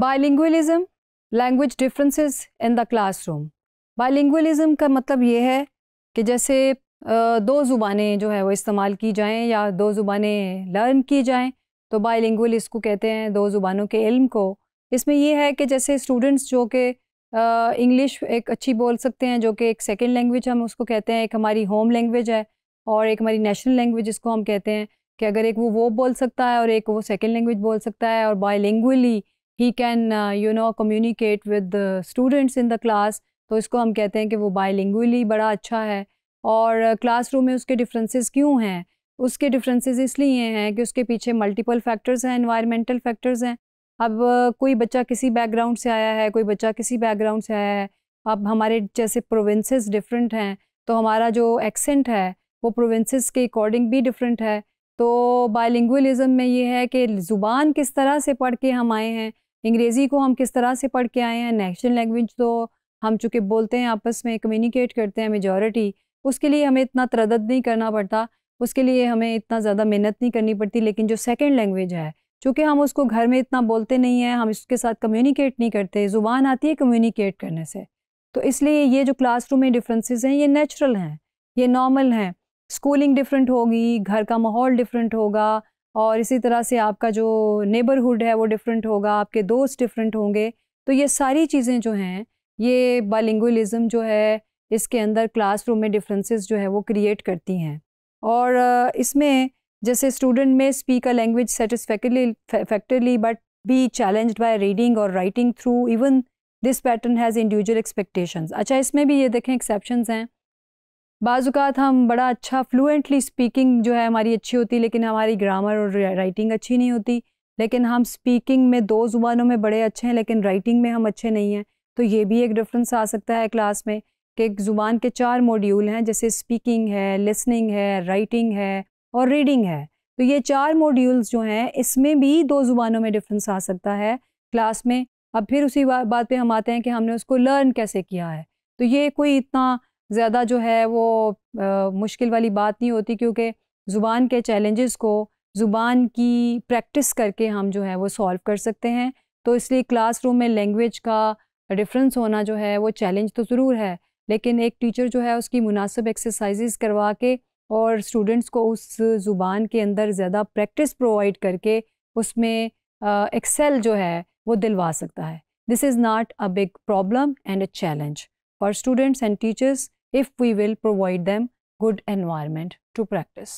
बायलिंगुअलिज्म language differences in the classroom bilingualism का मतलब ये है कि जैसे दो ज़ुबानें जो है वो इस्तेमाल की जाएं या दो ज़ुबानें लर्न की जाएं तो बायलिंगुअल इसको कहते हैं दो ज़ुबानों के इल्म को इसमें ये है कि जैसे स्टूडेंट्स जो कि इंग्लिश एक अच्छी बोल सकते हैं जो कि एक सेकेंड लैंग्वेज हम उसको कहते हैं एक हमारी होम लैंग्वेज है और एक हमारी नेशनल लैंग्वेज इसको हम कहते हैं कि अगर एक वो वो बोल सकता है और एक वो सेकेंड लैंग्वेज बोल सकता है और बायलिंगुअली ही can you know communicate with students in the class तो इसको हम कहते हैं कि वो बायलिंगली बड़ा अच्छा है और क्लासरूम uh, में उसके डिफरेंसेस क्यों हैं उसके डिफरेंसेस इसलिए हैं कि उसके पीछे मल्टीपल फैक्टर्स हैं इन्वायरमेंटल फैक्टर्स हैं अब uh, कोई बच्चा किसी बैकग्राउंड से आया है कोई बच्चा किसी बैकग्राउंड से आया है अब हमारे जैसे प्रोविंसेस डिफरेंट हैं तो हमारा जो एक्सेंट है वो प्रोविंसेस के अकॉर्डिंग भी डिफरेंट है तो बायलिंगुअलिज्म में ये है कि ज़ुबान किस तरह से पढ़ के हम आए हैं अंग्रेज़ी को हम किस तरह से पढ़ के आए हैं नेशनल लैंग्वेज तो हम चूँकि बोलते हैं आपस में कम्युनिकेट करते हैं मेजॉरिटी उसके लिए हमें इतना तरदद नहीं करना पड़ता उसके लिए हमें इतना ज़्यादा मेहनत नहीं करनी पड़ती लेकिन जो सेकेंड लैंग्वेज है चूँकि हम उसको घर में इतना बोलते नहीं हैं हम इसके साथ कम्युनिकेट नहीं करते ज़ुबान आती है कम्युनिकेट करने से तो इसलिए ये जो क्लासरूम में डिफरेंसेस हैं ये नेचुरल हैं ये नॉर्मल हैं स्कूलिंग डिफरेंट होगी घर का माहौल डिफरेंट होगा और इसी तरह से आपका जो नेबरहुड है वो डिफरेंट होगा आपके दोस्त डिफरेंट होंगे तो ये सारी चीज़ें जो हैं ये बालिंगुलिज़म जो है इसके अंदर क्लासरूम में डिफरेंसेस जो है वो क्रिएट करती हैं और इसमें जैसे student may speak a language satisfactorily factorily but be challenge by reading और writing through even this pattern has individual expectations अच्छा इसमें भी ये देखें एक्सेप्शन हैं बाज़ात हम बड़ा अच्छा फ्लुएंटली स्पीकिंग जो है हमारी अच्छी होती लेकिन हमारी ग्रामर और राइटिंग अच्छी नहीं होती लेकिन हम स्पीकिंग में दो ज़ुबानों में बड़े अच्छे हैं लेकिन राइटिंग में हम अच्छे नहीं हैं तो ये भी एक डिफरेंस आ सकता है क्लास में कि एक ज़ुबान के चार मॉड्यूल हैं जैसे स्पीकिंग है लिसनिंग है राइटिंग है और रीडिंग है तो ये चार मॉड्यूल्स जो हैं इसमें भी दो ज़ुबानों में डिफरेंस आ सकता है क्लास में अब फिर उसी बात पे हम आते हैं कि हमने उसको लर्न कैसे किया है तो ये कोई इतना ज़्यादा जो है वो आ, मुश्किल वाली बात नहीं होती क्योंकि ज़ुबान के चैलेंजेस को ज़ुबान की प्रैक्टिस करके हम जो है वो सॉल्व कर सकते हैं तो इसलिए क्लासरूम में लैंग्वेज का डिफरेंस होना जो है वो चैलेंज तो ज़रूर है लेकिन एक टीचर जो है उसकी मुनासिब एक्सरसाइज करवा के और स्टूडेंट्स को उस ज़ुबान के अंदर ज़्यादा प्रैक्टिस प्रोवाइड करके उसमें एक्सेल जो है वो दिलवा सकता है this is not a big problem and a challenge for students and teachers if we will provide them good environment to practice.